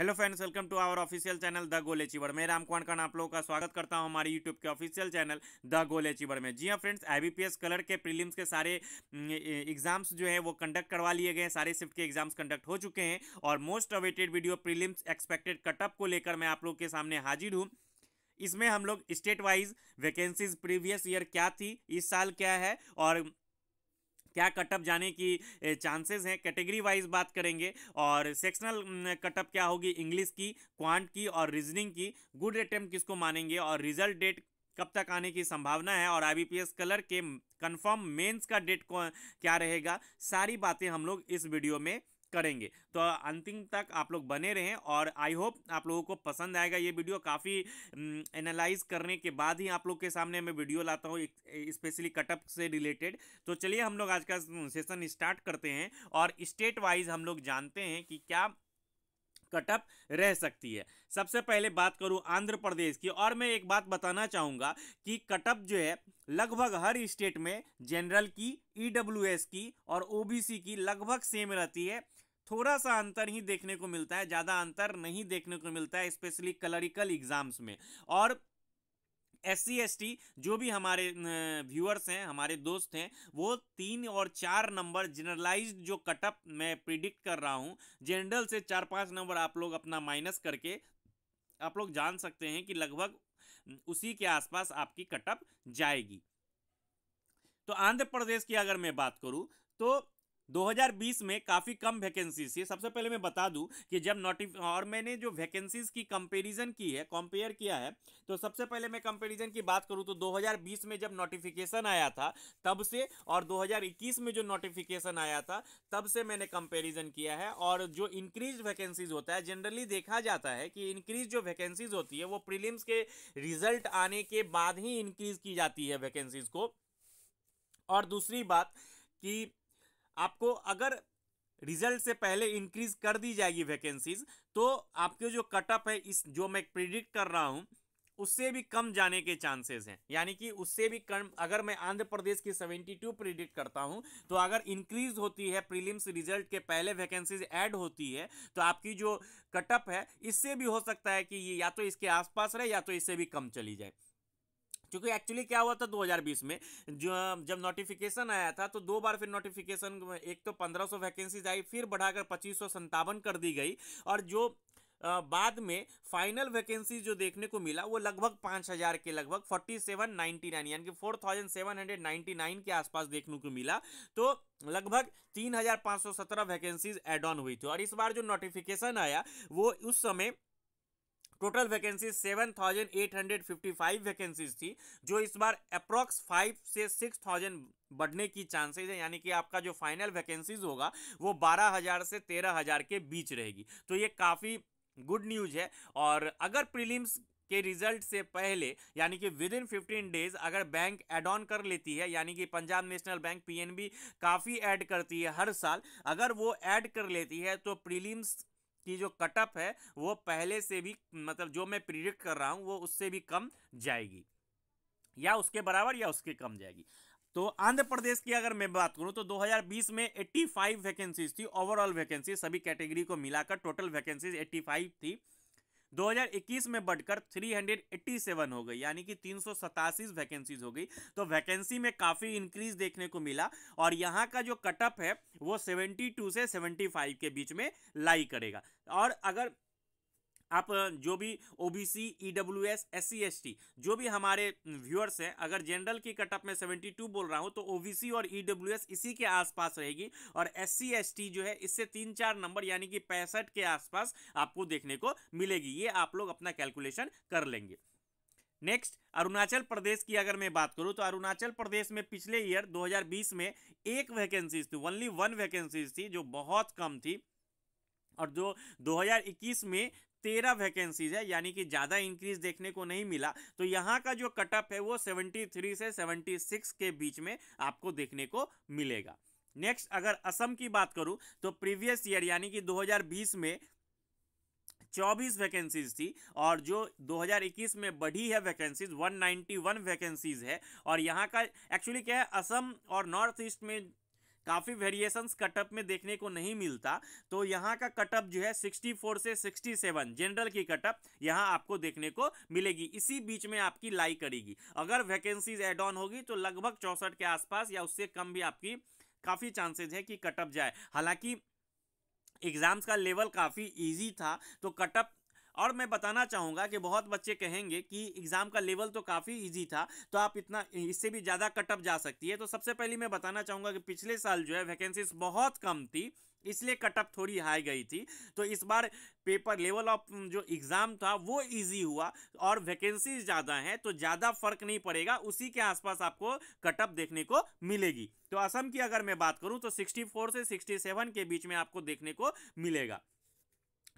hello friends welcome to our official channel the गोले चिबर मैं राम कुमार खान आप लोगों का स्वागत करता हूं हमारे यूट्यूब के ऑफिशियल चैनल द गोले चिबर में जी हां फ्रेंड्स आईबीपीएस कलर के प्रीलिम्स के सारे एग्जाम्स जो हैं वो कंडक्ट करवा लिए गए हैं सारे शिफ्ट के एग्जाम्स कंडक्ट हो चुके हैं और most awaited video prelims expected cutoff को लेकर मैं आप लोग के सामने हाजिर हूँ इसमें हम लोग state wise vacancies previous year क्या थी इस साल क्या है और क्या कटअप जाने की चांसेस हैं कैटेगरी वाइज बात करेंगे और सेक्शनल कटअप क्या होगी इंग्लिश की क्वांट की और रीजनिंग की गुड अटेम्प्ट किसको मानेंगे और रिजल्ट डेट कब तक आने की संभावना है और आईबीपीएस कलर के कंफर्म मेंस का डेट क्या रहेगा सारी बातें हम लोग इस वीडियो में करेंगे तो अंतिम तक आप लोग बने रहें और आई होप आप लोगों को पसंद आएगा ये वीडियो काफ़ी एनालाइज करने के बाद ही आप लोग के सामने मैं वीडियो लाता हूँ स्पेशली कटअप से रिलेटेड तो चलिए हम लोग आज का सेशन स्टार्ट करते हैं और स्टेट वाइज हम लोग जानते हैं कि क्या कटअप रह सकती है सबसे पहले बात करूं आंध्र प्रदेश की और मैं एक बात बताना चाहूँगा कि कटअप जो है लगभग हर स्टेट में जनरल की ईडब्ल्यूएस e की और ओबीसी की लगभग सेम रहती है थोड़ा सा अंतर ही देखने को मिलता है ज़्यादा अंतर नहीं देखने को मिलता है स्पेशली कलरिकल एग्जाम्स में और एस सी जो भी हमारे व्यूअर्स हैं हमारे दोस्त हैं वो तीन और चार नंबर जनरलाइज जो कटअप मैं प्रिडिक्ट कर रहा हूँ जनरल से चार पांच नंबर आप लोग अपना माइनस करके आप लोग जान सकते हैं कि लगभग उसी के आसपास आपकी कटअप जाएगी तो आंध्र प्रदेश की अगर मैं बात करूँ तो 2020 में काफ़ी कम वैकेंसीज थी सबसे पहले मैं बता दूं कि जब नोटिफ और मैंने जो वैकेंसीज की कंपैरिजन की है कंपेयर किया है तो सबसे पहले मैं कंपैरिजन की बात करूं तो 2020 में जब नोटिफिकेशन आया था तब से और 2021 में जो नोटिफिकेशन आया था तब से मैंने कंपैरिजन किया है और जो इंक्रीज वैकेंसीज होता है जनरली देखा जाता है कि इंक्रीज जो वैकेंसीज होती है वो प्रिलियम्स के रिजल्ट आने के बाद ही इंक्रीज की जाती है वैकेंसीज को और दूसरी बात कि आपको अगर रिजल्ट से पहले इंक्रीज कर दी जाएगी वैकेंसीज तो आपके जो कटअप है इस जो मैं प्रिडिक्ट कर रहा हूँ उससे भी कम जाने के चांसेस हैं यानी कि उससे भी कम अगर मैं आंध्र प्रदेश की 72 प्रिडिक्ट करता हूँ तो अगर इंक्रीज होती है प्रीलिम्स रिजल्ट के पहले वैकेंसीज ऐड होती है तो आपकी जो कटअप है इससे भी हो सकता है कि ये या तो इसके आसपास रहे या तो इससे भी कम चली जाए क्योंकि एक्चुअली क्या हुआ था 2020 में जो जब नोटिफिकेशन आया था तो दो बार फिर नोटिफिकेशन एक तो 1500 वैकेंसीज आई फिर बढ़ाकर पच्चीस कर दी गई और जो आ, बाद में फाइनल वैकेंसी जो देखने को मिला वो लगभग पाँच हज़ार के लगभग फोर्टी सेवन नाइन्टी नाइन यानी कि four thousand seven hundred ninety nine के आसपास देखने को मिला तो लगभग तीन हज़ार पाँच सौ सत्रह वैकेंसीज एड ऑन हुई थी और इस बार जो नोटिफिकेशन आया वो उस समय टोटल वैकेंसी 7,855 वैकेंसीज थी जो इस बार अप्रॉक्स 5 से 6,000 बढ़ने की चांसेज है यानी कि आपका जो फाइनल वैकेंसीज होगा वो 12,000 से 13,000 के बीच रहेगी तो ये काफ़ी गुड न्यूज है और अगर प्रीलिम्स के रिजल्ट से पहले यानी कि विद इन फिफ्टीन डेज अगर बैंक एड ऑन कर लेती है यानी कि पंजाब नेशनल बैंक पीएनबी काफ़ी ऐड करती है हर साल अगर वो ऐड कर लेती है तो प्रीलिम्स कि जो कटअप है वो पहले से भी मतलब जो मैं प्रिडिक्ट कर रहा हूँ वो उससे भी कम जाएगी या उसके बराबर या उसके कम जाएगी तो आंध्र प्रदेश की अगर मैं बात करूं तो 2020 में 85 वैकेंसीज थी ओवरऑल वैकेंसी सभी कैटेगरी को मिलाकर टोटल वैकेंसीज 85 थी 2021 में बढ़कर 387 हो गई यानी कि तीन वैकेंसीज हो गई तो वैकेंसी में काफ़ी इंक्रीज देखने को मिला और यहाँ का जो कटअप है वो 72 से 75 के बीच में लाई करेगा और अगर आप जो भी ओबीसी सी एस टी जो भी हमारे व्यूअर्स हैं अगर जनरल की कटअप में 72 बोल रहा हूँ तो ओबीसी और ई डब्ल्यू एस इसी के आसपास रहेगी और एस सी एस टी जो है इससे तीन चार नंबर यानी कि पैंसठ के आसपास आपको देखने को मिलेगी ये आप लोग अपना कैलकुलेशन कर लेंगे नेक्स्ट अरुणाचल प्रदेश की अगर मैं बात करूं तो अरुणाचल प्रदेश में पिछले ईयर 2020 में एक वैकेंसीज थी ओनली वन वैकेंसीज थी जो बहुत कम थी और जो 2021 में तेरह वैकेंसीज है यानी कि ज़्यादा इंक्रीज देखने को नहीं मिला तो यहाँ का जो कटअप है वो 73 से 76 के बीच में आपको देखने को मिलेगा नेक्स्ट अगर असम की बात करूँ तो प्रीवियस ईयर यानी कि 2020 में 24 वैकेंसीज थी और जो 2021 में बढ़ी है वैकेंसीज 191 वैकेंसीज है और यहाँ का एक्चुअली क्या है असम और नॉर्थ ईस्ट में काफ़ी वेरिएशंस कटअप में देखने को नहीं मिलता तो यहाँ का कटअप जो है 64 से 67 जनरल की कटअप यहाँ आपको देखने को मिलेगी इसी बीच में आपकी लाई करेगी अगर वैकेंसीज एड ऑन होगी तो लगभग चौंसठ के आसपास या उससे कम भी आपकी काफ़ी चांसेज है कि कटअप जाए हालांकि एग्ज़ाम्स का लेवल काफ़ी इजी था तो कटअप और मैं बताना चाहूँगा कि बहुत बच्चे कहेंगे कि एग्ज़ाम का लेवल तो काफ़ी ईजी था तो आप इतना इससे भी ज़्यादा कटअप जा सकती है तो सबसे पहले मैं बताना चाहूँगा कि पिछले साल जो है वैकेंसीज बहुत कम थी इसलिए कटअप थोड़ी हाई गई थी तो इस बार पेपर लेवल ऑफ जो एग्ज़ाम था वो इजी हुआ और वैकेंसी ज़्यादा हैं तो ज़्यादा फर्क नहीं पड़ेगा उसी के आसपास आपको कटअप देखने को मिलेगी तो असम की अगर मैं बात करूं तो 64 से 67 के बीच में आपको देखने को मिलेगा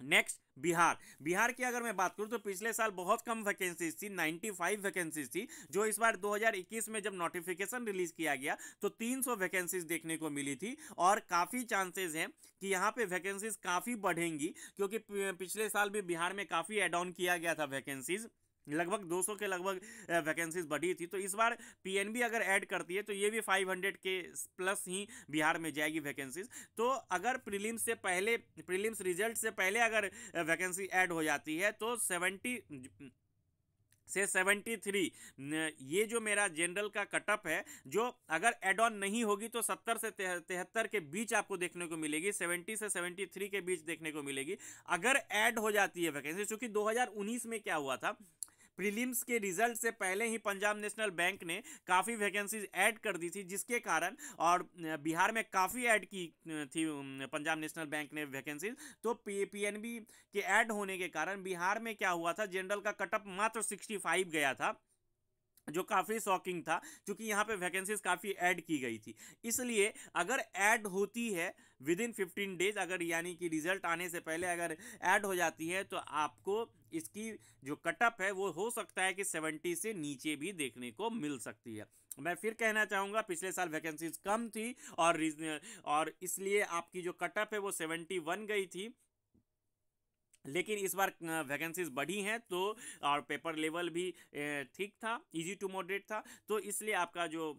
नेक्स्ट बिहार बिहार की अगर मैं बात करूं तो पिछले साल बहुत कम वैकेंसीज थी 95 वैकेंसीज थी जो इस बार 2021 में जब नोटिफिकेशन रिलीज किया गया तो 300 वैकेंसीज देखने को मिली थी और काफ़ी चांसेस हैं कि यहाँ पे वैकेंसीज काफ़ी बढ़ेंगी क्योंकि पिछले साल भी बिहार में काफ़ी एड ऑन किया गया था वैकेंसीज़ लगभग 200 के लगभग वैकेंसीज बढ़ी थी तो इस बार पीएनबी अगर ऐड करती है तो ये भी 500 के प्लस ही बिहार में जाएगी वैकेंसीज तो अगर प्रीलिम्स से पहले प्रीलिम्स रिजल्ट से पहले अगर वैकेंसी ऐड हो जाती है तो 70 से 73 ये जो मेरा जनरल का कटअप है जो अगर एड ऑन नहीं होगी तो 70 से तिहत्तर के बीच आपको देखने को मिलेगी 70 से 73 के बीच देखने को मिलेगी अगर ऐड हो जाती है वैकेंसी चूंकि 2019 में क्या हुआ था प्रीलिम्स के रिजल्ट से पहले ही पंजाब नेशनल बैंक ने काफ़ी वैकेंसीज ऐड कर दी थी जिसके कारण और बिहार में काफ़ी ऐड की थी पंजाब नेशनल बैंक ने वैकेंसीज तो पीएनबी के ऐड होने के कारण बिहार में क्या हुआ था जनरल का कटअप मात्र सिक्सटी गया था जो काफ़ी शॉकिंग था क्योंकि यहाँ पे वैकेंसीज काफ़ी ऐड की गई थी इसलिए अगर ऐड होती है विद इन फिफ्टीन डेज अगर यानी कि रिजल्ट आने से पहले अगर ऐड हो जाती है तो आपको इसकी जो कटअप है वो हो सकता है कि सेवेंटी से नीचे भी देखने को मिल सकती है मैं फिर कहना चाहूँगा पिछले साल वैकेंसीज कम थी और और इसलिए आपकी जो कटअप है वो सेवेंटी वन गई थी लेकिन इस बार वैकेंसीज बढ़ी हैं तो और पेपर लेवल भी ठीक था इजी टू मॉडरेट था तो इसलिए आपका जो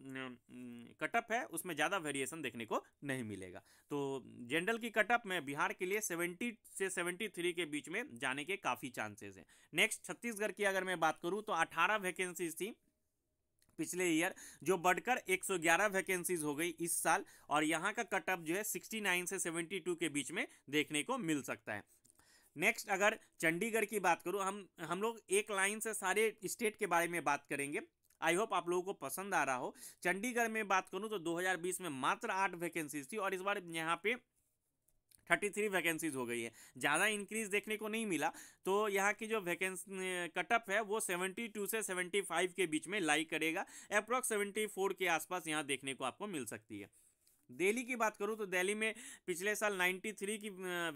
कटअप है उसमें ज़्यादा वेरिएशन देखने को नहीं मिलेगा तो जनरल की कटअप में बिहार के लिए 70 से 73 के बीच में जाने के काफ़ी चांसेस हैं नेक्स्ट छत्तीसगढ़ की अगर मैं बात करूँ तो अठारह वैकेंसीज थी पिछले ईयर जो बढ़कर 111 वैकेंसीज हो गई इस साल और यहाँ का कटअप जो है 69 से 72 के बीच में देखने को मिल सकता है नेक्स्ट अगर चंडीगढ़ की बात करूँ हम हम लोग एक लाइन से सारे स्टेट के बारे में बात करेंगे आई होप आप लोगों को पसंद आ रहा हो चंडीगढ़ में बात करूँ तो 2020 में मात्र आठ वैकेंसीज थी और इस बार यहाँ पे थर्टी थ्री वैकेंसीज हो गई है ज़्यादा इंक्रीज देखने को नहीं मिला तो यहाँ की जो वैकेंसी कटअप है वो सेवेंटी टू से सेवेंटी फाइव के बीच में लाई करेगा अप्रॉक्स सेवेंटी फोर के आसपास यहाँ देखने को आपको मिल सकती है दिल्ली की बात करूँ तो दिल्ली में पिछले साल 93 की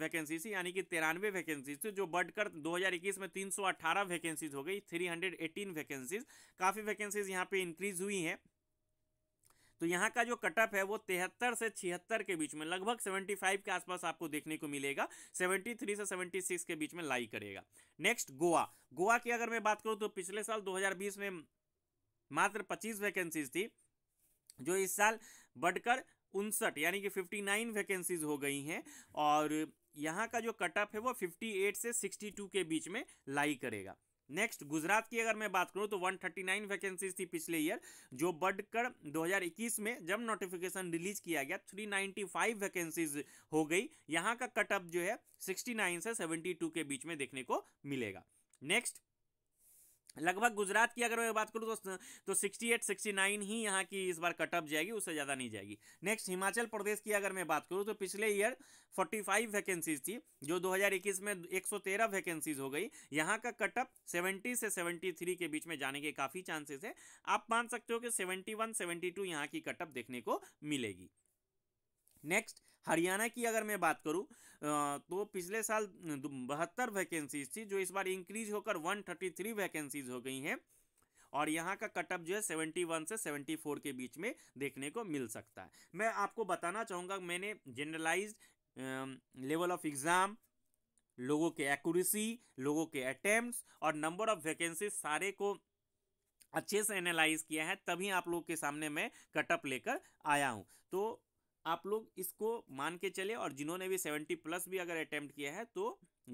वैकेंसी थी यानी कि तिरानवे वैकेंसीज थी जो बढ़कर 2021 में 318 वैकेंसीज हो गई 318 वैकेंसीज काफ़ी वैकेंसीज यहाँ पे इंक्रीज हुई हैं तो यहाँ का जो कटअप है वो तिहत्तर से छिहत्तर के बीच में लगभग 75 के आसपास आपको देखने को मिलेगा 73 से 76 के बीच में लाई करेगा नेक्स्ट गोवा गोवा की अगर मैं बात करूँ तो पिछले साल 2020 में मात्र पच्चीस वैकेंसीज थी जो इस साल बढ़कर उनसठ यानी कि 59 वैकेंसीज हो गई हैं और यहाँ का जो कट ऑफ है वो 58 से 62 के बीच में लाई करेगा नेक्स्ट गुजरात की अगर मैं बात करूँ तो 139 वैकेंसीज थी पिछले ईयर जो बढ़कर 2021 में जब नोटिफिकेशन रिलीज किया गया 395 वैकेंसीज हो गई यहाँ का कट ऑफ जो है 69 से 72 के बीच में देखने को मिलेगा नेक्स्ट लगभग गुजरात की अगर मैं बात करूँ तो तो 68 69 ही यहाँ की इस बार कटअप जाएगी उससे ज़्यादा नहीं जाएगी नेक्स्ट हिमाचल प्रदेश की अगर मैं बात करूँ तो पिछले ईयर 45 वैकेंसीज थी जो 2021 में 113 वैकेंसीज हो गई यहाँ का कटअप 70 से 73 के बीच में जाने के काफ़ी चांसेस है आप मान सकते हो कि सेवेंटी वन यहाँ की कटअप देखने को मिलेगी नेक्स्ट हरियाणा की अगर मैं बात करूं तो पिछले साल बहत्तर वैकेंसीज थी जो इस बार इंक्रीज होकर 133 वैकेंसीज हो गई हैं और यहाँ का कटअप जो है 71 से 74 के बीच में देखने को मिल सकता है मैं आपको बताना चाहूँगा मैंने जनरलाइज लेवल ऑफ एग्ज़ाम लोगों के एक्यूरेसी लोगों के अटैम्प्ट और नंबर ऑफ वैकेंसी सारे को अच्छे से एनालाइज किया है तभी आप लोग के सामने मैं कटअप लेकर आया हूँ तो आप लोग इसको मान के चले और जिन्होंने भी सेवेंटी प्लस भी अगर अटैम्प्ट किया है तो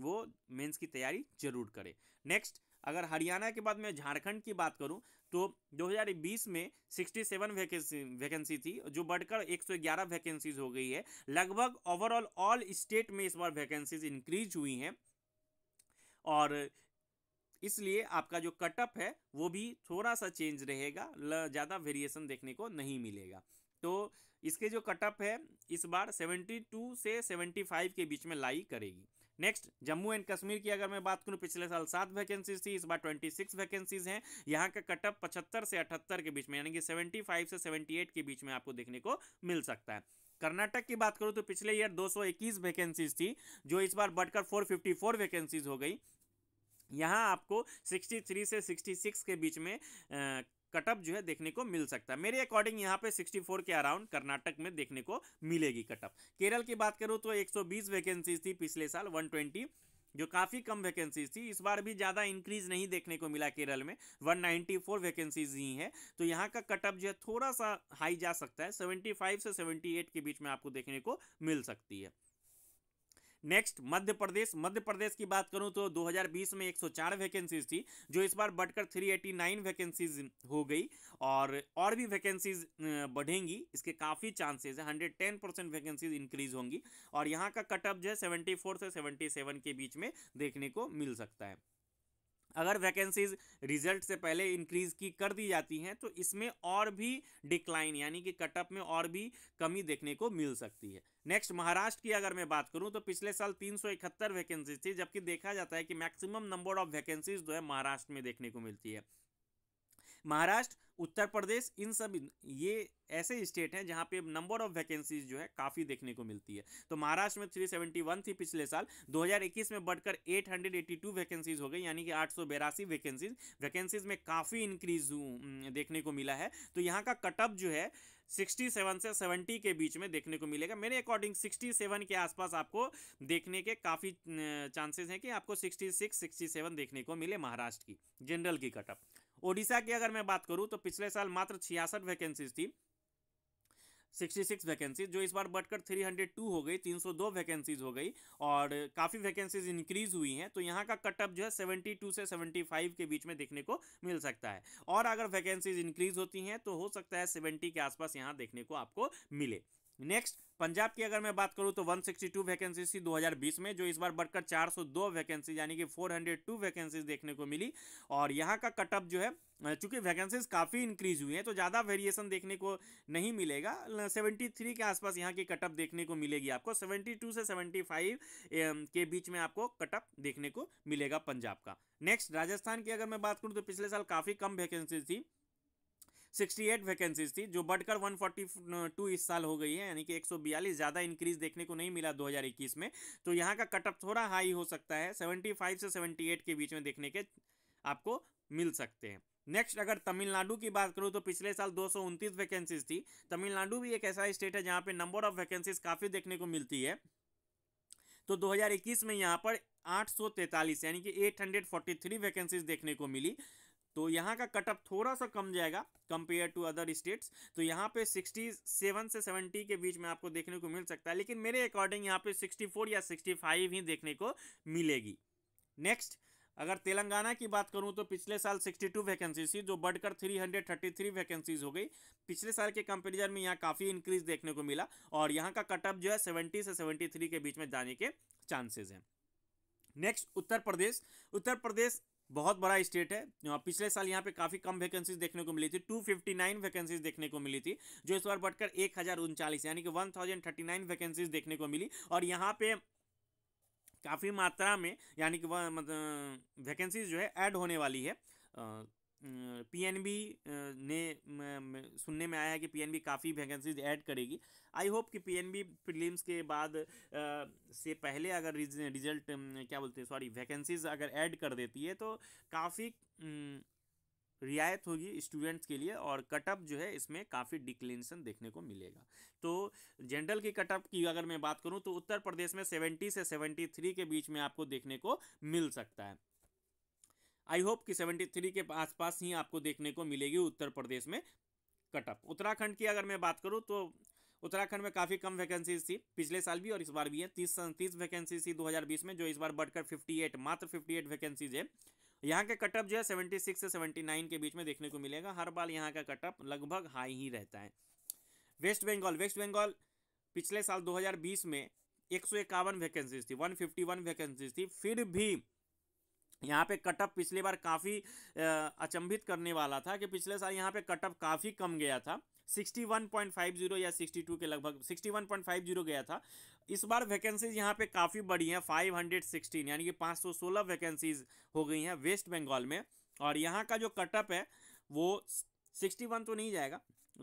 वो मेंस की तैयारी जरूर करें नेक्स्ट अगर हरियाणा के बाद मैं झारखंड की बात करूं तो 2020 में 67 सेवन वैकेंसी थी जो बढ़कर 111 वैकेंसीज हो गई है लगभग ओवरऑल ऑल स्टेट में इस बार वैकेंसीज इंक्रीज हुई हैं और इसलिए आपका जो कटअप है वो भी थोड़ा सा चेंज रहेगा ज़्यादा वेरिएशन देखने को नहीं मिलेगा तो इसके जो कटअप है इस बार 72 से 75 के बीच में लाई करेगी नेक्स्ट जम्मू एंड कश्मीर की अगर मैं बात करूं पिछले साल सात वैकेंसीज थी इस बार 26 वैकेंसीज हैं यहाँ का कटअप 75 से 78 के बीच में यानी कि 75 से 78 के बीच में आपको देखने को मिल सकता है कर्नाटक की बात करूँ तो पिछले ईयर 221 वैकेंसीज थी जो इस बार बढ़कर फोर वैकेंसीज हो गई यहाँ आपको 63 से 66 के बीच में कटअप जो है देखने को मिल सकता है मेरे अकॉर्डिंग यहाँ पे 64 के अराउंड कर्नाटक में देखने को मिलेगी कटअप केरल की बात करूँ तो 120 वैकेंसीज थी पिछले साल 120 जो काफ़ी कम वैकेंसीज थी इस बार भी ज़्यादा इंक्रीज नहीं देखने को मिला केरल में 194 नाइन्टी वैकेंसीज ही हैं तो यहाँ का कटअप जो है थोड़ा सा हाई जा सकता है 75 से 78 के बीच में आपको देखने को मिल सकती है नेक्स्ट मध्य प्रदेश मध्य प्रदेश की बात करूं तो 2020 में 104 वैकेंसीज थी जो इस बार बढ़कर 389 वैकेंसीज हो गई और और भी वैकेंसीज बढ़ेंगी इसके काफ़ी चांसेस है 110 परसेंट वैकेंसीज इंक्रीज होंगी और यहाँ का कटअप जो है 74 से 77 के बीच में देखने को मिल सकता है अगर वैकेंसीज रिजल्ट से पहले इंक्रीज की कर दी जाती हैं तो इसमें और भी डिक्लाइन यानी कि कटअप में और भी कमी देखने को मिल सकती है नेक्स्ट महाराष्ट्र की अगर मैं बात करूं तो पिछले साल तीन सौ इकहत्तर वैकेंसीज थी जबकि देखा जाता है कि मैक्सिमम नंबर ऑफ वैकेंसीज जो है महाराष्ट्र में देखने को मिलती है महाराष्ट्र उत्तर प्रदेश इन सब ये ऐसे स्टेट हैं जहाँ पे नंबर ऑफ वैकेंसीज जो है काफ़ी देखने को मिलती है तो महाराष्ट्र में 371 थी पिछले साल 2021 में बढ़कर 882 वैकेंसीज हो गई यानी कि आठ सौ वैकेंसीज वैकेंसीज में काफ़ी इंक्रीज देखने को मिला है तो यहाँ का कटअप जो है 67 से 70 के बीच में देखने को मिलेगा मेरे अकॉर्डिंग 67 के आसपास आपको देखने के काफ़ी चांसेस हैं कि आपको 66 67 देखने को मिले महाराष्ट्र की जनरल की कटअप ओडिशा की अगर मैं बात करूँ तो पिछले साल मात्र छियासठ वैकेंसीज थी 66 वैकेंसीज जो इस बार बढ़कर 302 हो गई 302 वैकेंसीज हो गई और काफ़ी वैकेंसीज इंक्रीज हुई हैं तो यहाँ का कटअप जो है 72 से 75 के बीच में देखने को मिल सकता है और अगर वैकेंसीज इंक्रीज होती हैं तो हो सकता है 70 के आसपास यहाँ देखने को आपको मिले नेक्स्ट पंजाब की अगर मैं बात करूं तो 162 वैकेंसी थी दो में जो इस बार बढ़कर 402 वैकेंसी यानी कि 402 वैकेंसीज देखने को मिली और यहाँ का कटअप जो है चूंकि वैकेंसीज काफ़ी इंक्रीज हुई हैं तो ज़्यादा वेरिएशन देखने को नहीं मिलेगा 73 के आसपास यहाँ की कटअप देखने को मिलेगी आपको 72 से 75 के बीच में आपको कटअप देखने को मिलेगा पंजाब का नेक्स्ट राजस्थान की अगर मैं बात करूँ तो पिछले साल काफ़ी कम वैकेंसीज थी 68 वैकेंसीज थी जो बढ़कर 142 इस साल हो गई है यानी कि 142 ज़्यादा इंक्रीज देखने को नहीं मिला 2021 में तो यहाँ का कटअप थोड़ा हाई हो सकता है 75 से 78 के बीच में देखने के आपको मिल सकते हैं नेक्स्ट अगर तमिलनाडु की बात करूँ तो पिछले साल दो वैकेंसीज थी तमिलनाडु भी एक ऐसा स्टेट है जहाँ पे नंबर ऑफ वैकेंसीज काफ़ी देखने को मिलती है तो 2021 में यहाँ पर 843 यानी कि 843 वैकेंसीज देखने को मिली तो यहाँ का कटअप थोड़ा सा कम जाएगा कंपेयर टू अदर स्टेट्स तो यहाँ पे 67 से 70 के बीच में आपको देखने को मिल सकता है लेकिन मेरे अकॉर्डिंग यहाँ पे 64 या 65 ही देखने को मिलेगी नेक्स्ट अगर तेलंगाना की बात करूं तो पिछले साल 62 वैकेंसीज थी जो बढ़कर 333 वैकेंसीज हो गई पिछले साल के कंपेरिजन में यहाँ काफ़ी इंक्रीज देखने को मिला और यहाँ का कटअप जो है 70 से 73 के बीच में जाने के चांसेस हैं नेक्स्ट उत्तर प्रदेश उत्तर प्रदेश बहुत बड़ा स्टेट है हाँ, पिछले साल यहाँ पे काफ़ी कम वैकेंसीज देखने को मिली थी 259 वैकेंसीज देखने को मिली थी जो इस बार बढ़कर एक यानी कि 1039 वैकेंसीज देखने को मिली और यहाँ पे काफ़ी मात्रा में यानी कि वैकेंसीज जो है ऐड होने वाली है पीएनबी ने सुनने में आया है कि पीएनबी काफ़ी वैकेंसीज ऐड करेगी आई होप कि पीएनबी प्रीलिम्स के बाद से पहले अगर रिजल्ट क्या बोलते हैं सॉरी वैकेंसीज अगर ऐड कर देती है तो काफ़ी रियायत होगी स्टूडेंट्स के लिए और कटअप जो है इसमें काफ़ी डिक्लिनेशन देखने को मिलेगा तो जनरल की कटअप की अगर मैं बात करूं तो उत्तर प्रदेश में 70 से 73 के बीच में आपको देखने को मिल सकता है आई होप कि 73 के आसपास ही आपको देखने को मिलेगी उत्तर प्रदेश में कटअप उत्तराखंड की अगर मैं बात करूँ तो उत्तराखंड में काफ़ी कम वैकेंसीज थी पिछले साल भी और इस बार भी है तीस तीस वैकेंसीज थी 2020 में जो इस बार बढ़कर 58 मात्र 58 वैकेंसीज है यहाँ का कटअप जो है 76 से 79 के बीच में देखने को मिलेगा हर बार यहाँ का कटअप लगभग हाई ही रहता है वेस्ट बंगाल वेस्ट बंगाल पिछले साल 2020 में एक वैकेंसीज थी वन वैकेंसीज थी फिर भी यहाँ पे कटअप पिछली बार काफ़ी अचंभित करने वाला था कि पिछले साल यहाँ पे कटअप काफ़ी कम गया था 61.50 या 62 के लगभग 61.50 गया था इस बार वैकेंसीज यहाँ पे काफ़ी बड़ी हैं 516 यानी कि 516 वैकेंसीज हो गई हैं वेस्ट बंगाल में और यहाँ का जो कटअप है वो 61 तो नहीं जाएगा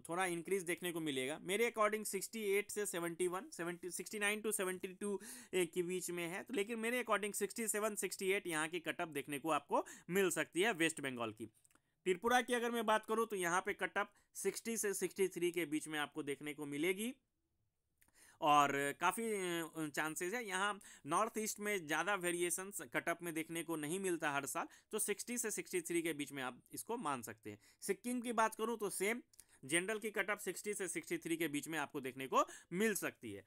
थोड़ा इंक्रीज देखने को मिलेगा मेरे अकॉर्डिंग 68 से 71, सिक्सटी नाइन टू 72 के बीच में है तो लेकिन मेरे अकॉर्डिंग 67, 68 यहाँ की कटअप देखने को आपको मिल सकती है वेस्ट बंगाल की त्रिपुरा की अगर मैं बात करूँ तो यहाँ पे कटअप 60 से 63 के बीच में आपको देखने को मिलेगी और काफ़ी चांसेस है यहाँ नॉर्थ ईस्ट में ज़्यादा वेरिएशन कटअप में देखने को नहीं मिलता हर साल तो 60 से 63 के बीच में आप इसको मान सकते हैं सिक्किम की बात करूँ तो सेम जनरल की कट ऑफ सिक्सटी से सिक्सटी थ्री के बीच में आपको देखने को मिल सकती है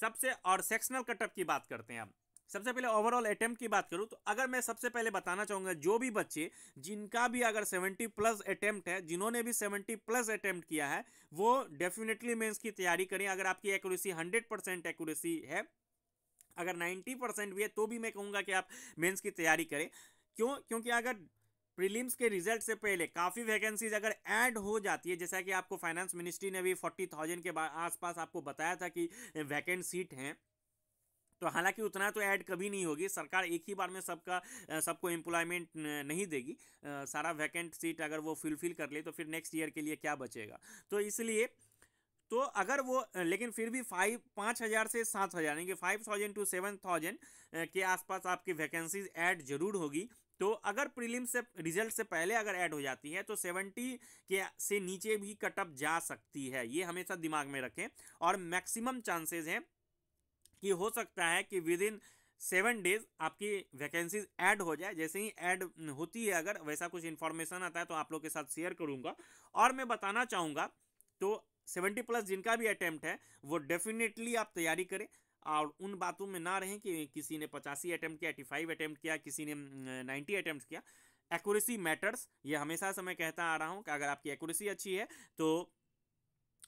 सबसे और सेक्शनल कट ऑफ की बात करते हैं आप सबसे पहले ओवरऑल अटेम्प्ट की बात करूं तो अगर मैं सबसे पहले बताना चाहूंगा जो भी बच्चे जिनका भी अगर 70 प्लस अटेम्प्ट है जिन्होंने भी 70 प्लस अटेम्प्ट किया है वो डेफिनेटली मेंस की तैयारी करें अगर आपकी एक्यूरेसी 100 परसेंट एक्यूरेसी है अगर 90 परसेंट भी है तो भी मैं कहूँगा कि आप मेन्स की तैयारी करें क्यों क्योंकि अगर प्रीलिम्स के रिजल्ट से पहले काफ़ी वैकेंसीज अगर ऐड हो जाती है जैसा कि आपको फाइनेंस मिनिस्ट्री ने भी फोर्टी थाउजेंड के आसपास आपको बताया था कि वैकेंट सीट हैं तो हालांकि उतना तो ऐड कभी नहीं होगी सरकार एक ही बार में सबका सबको एम्प्लॉयमेंट नहीं देगी सारा वैकेंट सीट अगर वो फुलफिल कर ले तो फिर नेक्स्ट ईयर के लिए क्या बचेगा तो इसलिए तो अगर वो लेकिन फिर भी फाइव पाँच हज़ार से सात हज़ार यानी कि five thousand two seven thousand के आसपास आपकी वैकेंसीज ऐड जरूर होगी तो अगर प्रीलिम्स से रिजल्ट से पहले अगर ऐड हो जाती है तो 70 के से नीचे भी कटअप जा सकती है ये हमेशा दिमाग में रखें और मैक्सिमम चांसेस हैं कि हो सकता है कि विद इन सेवन डेज आपकी वैकेंसीज ऐड हो जाए जैसे ही ऐड होती है अगर वैसा कुछ इन्फॉर्मेशन आता है तो आप लोग के साथ शेयर करूँगा और मैं बताना चाहूँगा तो सेवेंटी प्लस जिनका भी अटैम्प्ट है वो डेफिनेटली आप तैयारी करें और उन बातों में ना रहें कि किसी ने पचासी अटैम्प्ट किया एटी फाइव अटैम्प्ट किया किसी ने नाइन्टी अटैम्प्ट किया एक्यूरेसी मैटर्स ये हमेशा से मैं कहता आ रहा हूँ कि अगर आपकी एक्यूरेसी अच्छी है तो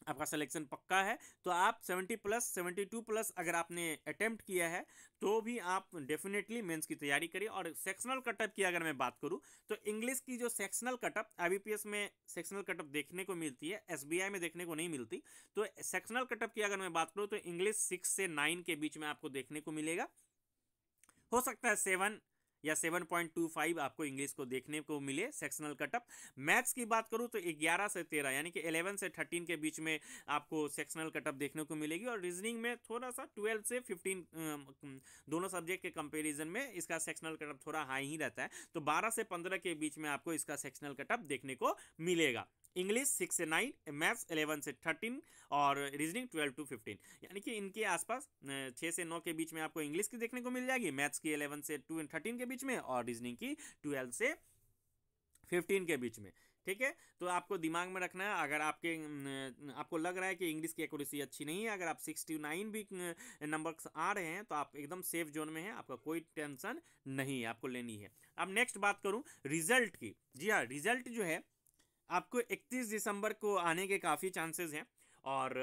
आपका सिलेक्शन पक्का है तो आप 70 प्लस 72 प्लस अगर आपने अटेम्प्ट किया है तो भी आप डेफिनेटली मेंस की तैयारी करिए और सेक्शनल कटअप की अगर मैं बात करूं तो इंग्लिश की जो सेक्शनल कटअप आई में सेक्शनल कटअप देखने को मिलती है एसबीआई में देखने को नहीं मिलती तो सेक्शनल कटअप की अगर मैं बात करूँ तो इंग्लिश सिक्स से नाइन के बीच में आपको देखने को मिलेगा हो सकता है सेवन या 7.25 आपको इंग्लिश को देखने को मिले सेक्शनल कटअप मैथ्स की बात करूँ तो ग्यारह से तेरह यानी कि एलेवन से थर्टीन के बीच में आपको सेक्शनल कटअप देखने को मिलेगी और रीजनिंग में थोड़ा सा ट्वेल्व से फिफ्टीन दोनों सब्जेक्ट के कंपेरिजन में इसका सेक्शनल कटअप थोड़ा हाई ही रहता है तो बारह से पंद्रह के बीच में आपको इसका सेक्शनल कटअप देखने को मिलेगा इंग्लिश सिक्स से नाइन मैथ्स एलेवन से थर्टीन और रीजनिंग ट्वेल्व टू फिफ्टीन यानी कि इनके आसपास छः से नौ के बीच में आपको इंग्लिश की देखने को मिल जाएगी मैथ्स की एलेवन से टू थर्टीन के बीच में और रीजनिंग की ट्वेल्व से फिफ्टीन के बीच में ठीक है तो आपको दिमाग में रखना है अगर आपके आपको लग रहा है कि इंग्लिश की एक्यूरेसी अच्छी नहीं है अगर आप सिक्सटी नाइन भी नंबर आ रहे हैं तो आप एकदम सेफ जोन में हैं आपका कोई टेंशन नहीं है आपको लेनी है अब नेक्स्ट बात करूं रिजल्ट की जी हाँ रिजल्ट जो है आपको 31 दिसंबर को आने के काफ़ी चांसेस हैं और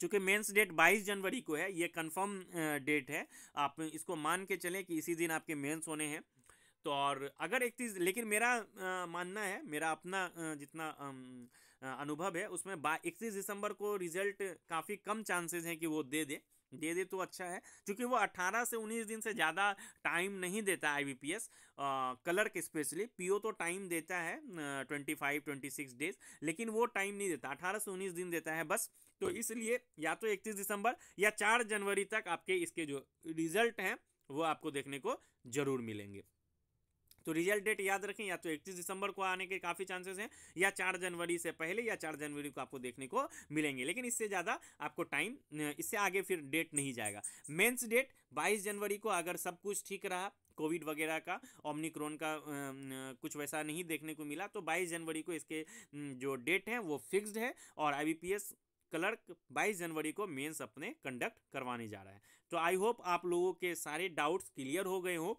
चूँकि मेंस डेट 22 जनवरी को है ये कंफर्म डेट है आप इसको मान के चलें कि इसी दिन आपके मेंस होने हैं तो और अगर एक लेकिन मेरा मानना है मेरा अपना जितना अनुभव है उसमें इकतीस दिसंबर को रिजल्ट काफ़ी कम चांसेस हैं कि वो दे दे दे दे तो अच्छा है क्योंकि वो 18 से 19 दिन से ज़्यादा टाइम नहीं देता आई बी कलर के स्पेशली पीओ तो टाइम देता है twenty five twenty six days लेकिन वो टाइम नहीं देता 18 से 19 दिन देता है बस तो इसलिए या तो 31 दिसंबर या 4 जनवरी तक आपके इसके जो रिजल्ट हैं वो आपको देखने को ज़रूर मिलेंगे तो रिजल्ट डेट याद रखें या तो इकतीस दिसंबर को आने के काफ़ी चांसेस हैं या चार जनवरी से पहले या चार जनवरी को आपको देखने को मिलेंगे लेकिन इससे ज़्यादा आपको टाइम इससे आगे फिर डेट नहीं जाएगा मेन्स डेट 22 जनवरी को अगर सब कुछ ठीक रहा कोविड वगैरह का ओमनिक्रोन का कुछ वैसा नहीं देखने को मिला तो बाईस जनवरी को इसके जो डेट है वो फिक्सड है और आई क्लर्क 22 जनवरी को मेंस अपने कंडक्ट करवाने जा रहा है तो आई होप आप लोगों के सारे डाउट्स क्लियर हो गए हों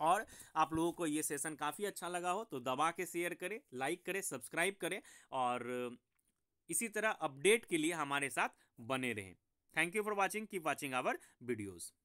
और आप लोगों को ये सेशन काफ़ी अच्छा लगा हो तो दबा के शेयर करें लाइक करें सब्सक्राइब करें और इसी तरह अपडेट के लिए हमारे साथ बने रहें thank you for watching keep watching our videos